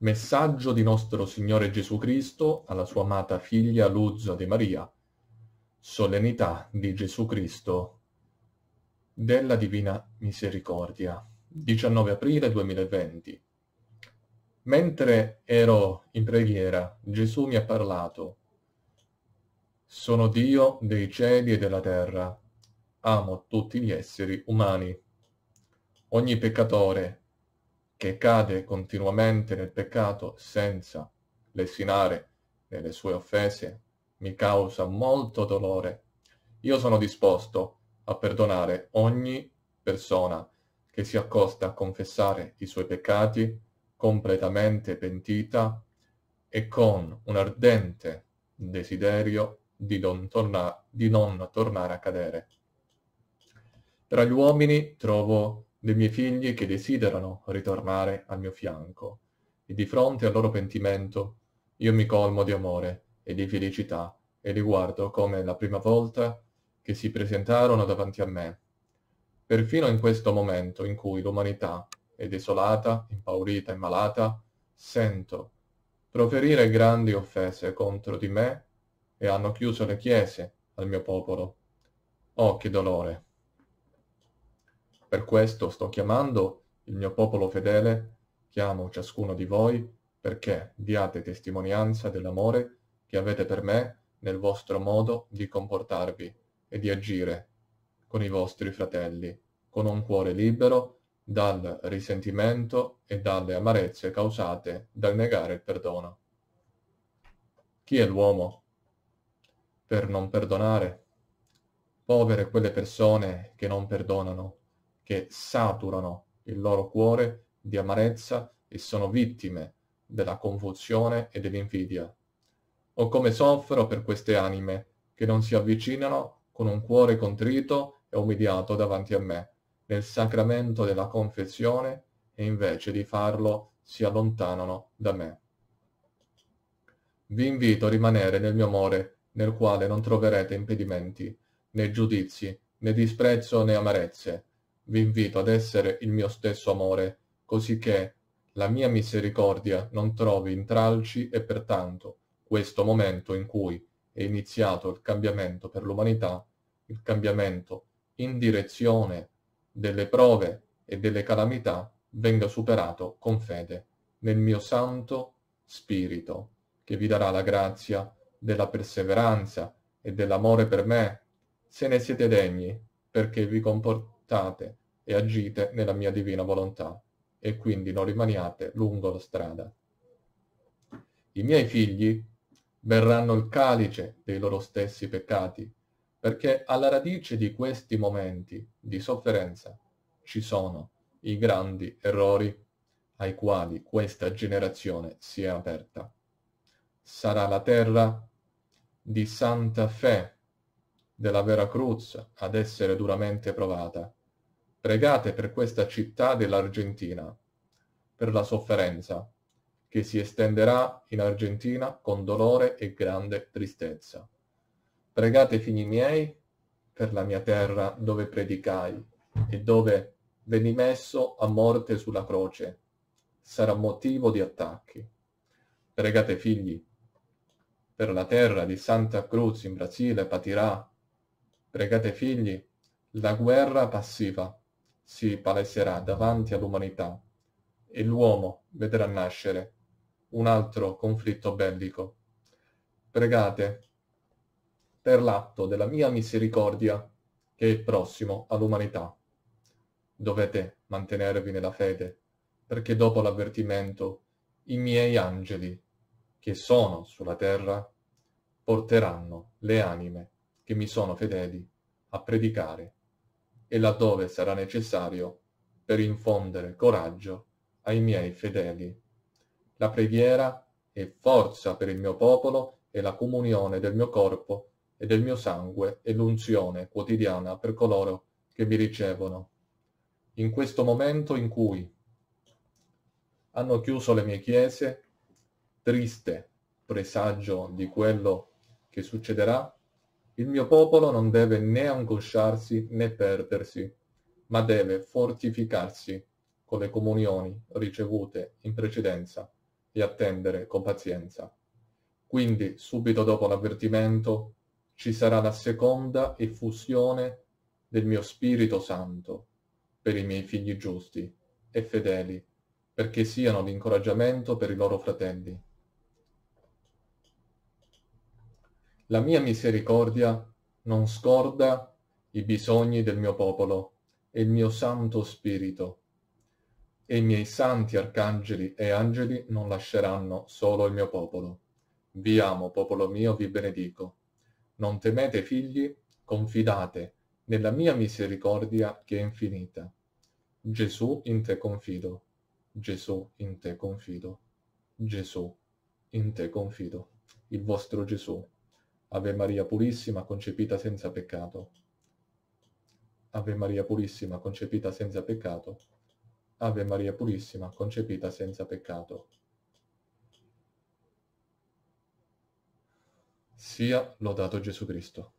Messaggio di nostro Signore Gesù Cristo alla sua amata figlia Luzza di Maria. Solennità di Gesù Cristo della Divina Misericordia. 19 aprile 2020. Mentre ero in preghiera, Gesù mi ha parlato. Sono Dio dei cieli e della terra. Amo tutti gli esseri umani. Ogni peccatore che cade continuamente nel peccato senza lesinare nelle sue offese, mi causa molto dolore. Io sono disposto a perdonare ogni persona che si accosta a confessare i suoi peccati completamente pentita e con un ardente desiderio di non, torna- di non tornare a cadere. Tra gli uomini trovo dei miei figli che desiderano ritornare al mio fianco, e di fronte al loro pentimento io mi colmo di amore e di felicità e li guardo come la prima volta che si presentarono davanti a me, perfino in questo momento in cui l'umanità è desolata, impaurita e malata, sento proferire grandi offese contro di me e hanno chiuso le chiese al mio popolo. Oh, che dolore! Per questo sto chiamando il mio popolo fedele, chiamo ciascuno di voi, perché diate testimonianza dell'amore che avete per me nel vostro modo di comportarvi e di agire con i vostri fratelli, con un cuore libero dal risentimento e dalle amarezze causate dal negare il perdono. Chi è l'uomo per non perdonare? Povere quelle persone che non perdonano, che saturano il loro cuore di amarezza e sono vittime della confusione e dell'invidia. O come soffro per queste anime che non si avvicinano con un cuore contrito e umiliato davanti a me, nel sacramento della confessione e invece di farlo si allontanano da me. Vi invito a rimanere nel mio amore, nel quale non troverete impedimenti, né giudizi, né disprezzo né amarezze, vi invito ad essere il mio stesso amore, così che la mia misericordia non trovi intralci e pertanto questo momento in cui è iniziato il cambiamento per l'umanità, il cambiamento in direzione delle prove e delle calamità venga superato con fede nel mio santo spirito, che vi darà la grazia della perseveranza e dell'amore per me, se ne siete degni, perché vi comportate accettate e agite nella mia divina volontà, e quindi non rimaniate lungo la strada. I miei figli berranno il calice dei loro stessi peccati, perché alla radice di questi momenti di sofferenza ci sono i grandi errori ai quali questa generazione si è aperta. Sarà la terra di Santa Fe della vera cruz ad essere duramente provata Pregate per questa città dell'Argentina, per la sofferenza, che si estenderà in Argentina con dolore e grande tristezza. Pregate, figli miei, per la mia terra dove predicai e dove venni messo a morte sulla croce. Sarà motivo di attacchi. Pregate, figli, per la terra di Santa Cruz in Brasile patirà. Pregate, figli, la guerra passiva si paleserà davanti all'umanità e l'uomo vedrà nascere un altro conflitto bellico. Pregate per l'atto della mia misericordia che è prossimo all'umanità. Dovete mantenervi nella fede, perché dopo l'avvertimento i miei angeli, che sono sulla terra, porteranno le anime che mi sono fedeli a predicare e laddove sarà necessario per infondere coraggio ai miei fedeli. La preghiera è forza per il mio popolo e la comunione del mio corpo e del mio sangue e l'unzione quotidiana per coloro che mi ricevono. In questo momento in cui hanno chiuso le mie chiese, triste presagio di quello che succederà, il mio popolo non deve né angosciarsi né perdersi, ma deve fortificarsi con le comunioni ricevute in precedenza e attendere con pazienza. Quindi, subito dopo l'avvertimento, ci sarà la seconda effusione del mio Spirito Santo per i miei figli giusti e fedeli, perché siano l'incoraggiamento per i loro fratelli. La mia misericordia non scorda i bisogni del mio popolo e il mio Santo Spirito. E i miei santi arcangeli e angeli non lasceranno solo il mio popolo. Vi amo, popolo mio, vi benedico. Non temete figli, confidate nella mia misericordia che è infinita. Gesù in te confido, Gesù in te confido, Gesù in te confido, il vostro Gesù. Ave Maria Purissima, concepita senza peccato. Ave Maria Purissima, concepita senza peccato. Ave Maria Purissima, concepita senza peccato. Sia lodato Gesù Cristo.